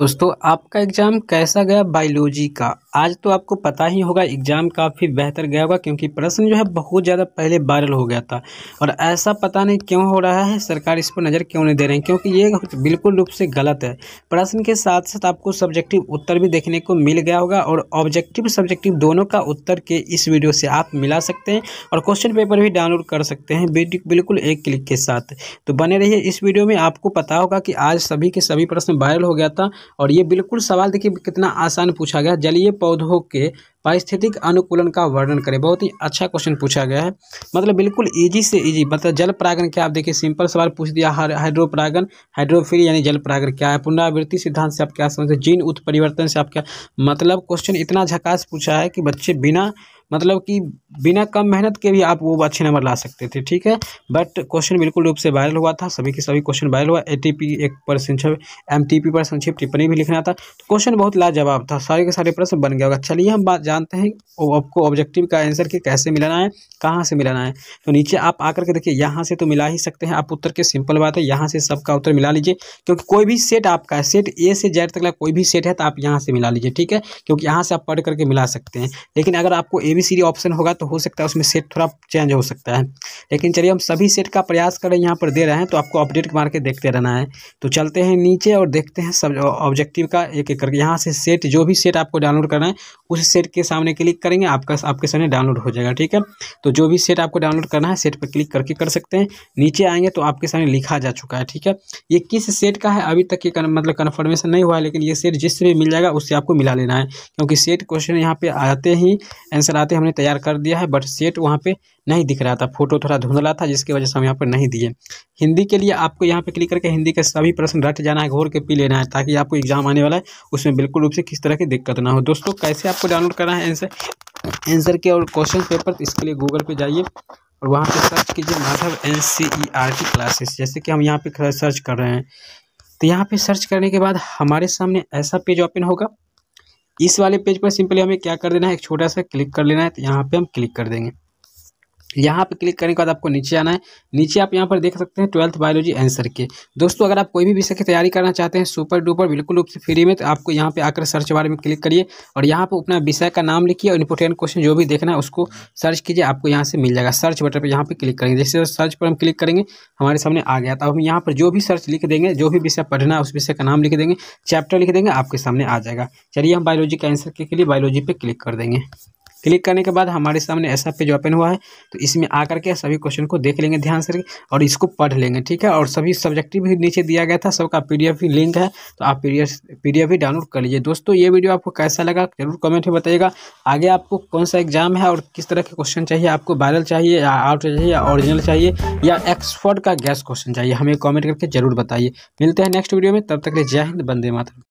दोस्तों आपका एग्ज़ाम कैसा गया बायोलॉजी का आज तो आपको पता ही होगा एग्ज़ाम काफ़ी बेहतर गया होगा क्योंकि प्रश्न जो है बहुत ज़्यादा पहले वायरल हो गया था और ऐसा पता नहीं क्यों हो रहा है सरकार इस पर नज़र क्यों नहीं दे रही क्योंकि ये बिल्कुल रूप से गलत है प्रश्न के साथ साथ आपको सब्जेक्टिव उत्तर भी देखने को मिल गया होगा और ऑब्जेक्टिव सब्जेक्टिव दोनों का उत्तर के इस वीडियो से आप मिला सकते हैं और क्वेश्चन पेपर भी डाउनलोड कर सकते हैं बिल्कुल एक क्लिक के साथ तो बने रहिए इस वीडियो में आपको पता होगा कि आज सभी के सभी प्रश्न वायरल हो गया था और ये बिल्कुल सवाल देखिए कितना आसान पूछा गया जलीय पौधों के पारिस्थितिक अनुकूलन का वर्णन करें बहुत ही अच्छा क्वेश्चन पूछा गया है मतलब बिल्कुल इजी से इजी मतलब जल प्रागण क्या आप देखिए सिंपल सवाल पूछ दिया हाइड्रो परागन हाइड्रोफिल यानी जल प्रागण क्या है पुनरावृत्ति सिद्धांत से आप क्या समझते हैं जीन उत्परिवर्तन से आप क्या मतलब क्वेश्चन इतना झकास पूछा है कि बच्चे बिना मतलब कि बिना कम मेहनत के भी आप वो अच्छे नंबर ला सकते थे ठीक है बट क्वेश्चन बिल्कुल रूप से वायरल हुआ था सभी के सभी क्वेश्चन वायरल हुआ ए टी पी एक पर संक्षेप एम टी पी पर संक्षिप्त टिप्पणी भी लिखना था तो क्वेश्चन बहुत लाजवाब था सारे के सारे प्रश्न बन गया होगा चलिए हम बात जानते हैं आपको ऑब्जेक्टिव का आंसर कि कैसे मिलाना है कहाँ से मिलाना है तो नीचे आप आकर के देखिए यहाँ से तो मिला ही सकते हैं आप उत्तर के सिंपल बात है यहाँ से सबका उत्तर मिला लीजिए क्योंकि कोई भी सेट आपका है सेट ए से जेड तक का कोई भी सेट है तो आप यहाँ से मिला लीजिए ठीक है क्योंकि यहाँ से आप पढ़ करके मिला सकते हैं लेकिन अगर आपको A B C D option होगा तो हो सकता है उसमें सेट थोड़ा चेंज हो सकता है लेकिन चलिए हम सभी सेट का प्रयास करें यहाँ पर दे रहे हैं तो आपको अपडेट मार के देखते रहना है तो चलते हैं नीचे और देखते हैं सब ऑब्जेक्टिव का एक एक करके यहाँ से सेट जो भी सेट आपको डाउनलोड करना है उस सेट के सामने क्लिक करेंगे आपका आपके सामने डाउनलोड हो जाएगा ठीक है तो जो भी सेट आपको डाउनलोड करना है सेट पर क्लिक करके कर सकते हैं नीचे आएंगे तो आपके सामने लिखा जा चुका है ठीक है ये किस सेट का है अभी तक ये मतलब कन्फर्मेशन नहीं हुआ है लेकिन ये सेट जिससे भी मिल जाएगा उससे आपको मिला लेना है क्योंकि सेट क्वेश्चन यहाँ पर आते ही आंसर आते हमने तैयार कर दिया दिया है बट सेट वहाँ पे नहीं दिख रहा था फोटो थोड़ा धुंधला था जिसकी वजह से हम यहाँ पर नहीं दिए हिंदी के लिए आपको यहाँ पे क्लिक करके हिंदी के सभी प्रश्न रट जाना है घोर के पी लेना है ताकि आपको एग्जाम आने वाला है उसमें बिल्कुल रूप से किस तरह की दिक्कत ना हो दोस्तों कैसे आपको डाउनलोड करना है आंसर आंसर के और क्वेश्चन पेपर इसके लिए गूगल पर जाइए और वहाँ पर सर्च कीजिए माधव एन e क्लासेस जैसे कि हम यहाँ पर सर्च कर रहे हैं तो यहाँ पे सर्च करने के बाद हमारे सामने ऐसा पेज ओपन होगा इस वाले पेज पर सिंपली हमें क्या कर देना है एक छोटा सा क्लिक कर लेना है तो यहाँ पे हम क्लिक कर देंगे यहाँ पे क्लिक करने के बाद आपको नीचे आना है नीचे आप यहाँ पर देख सकते हैं ट्वेल्थ बायोलॉजी आंसर के दोस्तों अगर आप कोई भी विषय की तैयारी करना चाहते हैं सुपर डुपर बिल्कुल रूप से फ्री में तो आपको यहाँ पे आकर सर्च बारे में क्लिक करिए और यहाँ पर अपना विषय का नाम लिखिए और इंपोर्टेंट क्वेश्चन जो भी देखना है उसको सर्च कीजिए आपको यहाँ से मिल जाएगा सर्च बटन पर यहाँ पर क्लिक करेंगे जैसे सर्च पर हम क्लिक करेंगे हमारे सामने आ गया तो हम यहाँ पर जो भी सर्च लिख देंगे जो भी विषय पढ़ना है उस विषय का नाम लिख देंगे चैप्टर लिख देंगे आपके सामने आ जाएगा चलिए हम बायोलॉजी के आंसर के लिए बायोलॉजी पर क्लिक कर देंगे क्लिक करने के बाद हमारे सामने ऐसा पेज ओपन हुआ है तो इसमें आकर के सभी क्वेश्चन को देख लेंगे ध्यान से और इसको पढ़ लेंगे ठीक है और सभी सब्जेक्टिव भी नीचे दिया गया था सबका पी भी लिंक है तो आप पी डी भी डाउनलोड कर लीजिए दोस्तों ये वीडियो आपको कैसा लगा जरूर कमेंट में बताइएगा आगे आपको कौन सा एग्जाम है और किस तरह के क्वेश्चन चाहिए आपको वायरल चाहिए या आउट चाहिए या ऑरिजिनल चाहिए या एक्सपर्ट का गैस क्वेश्चन चाहिए हमें कॉमेंट करके जरूर बताइए मिलते हैं नेक्स्ट वीडियो में तब तक जय हिंद बंदे मातरम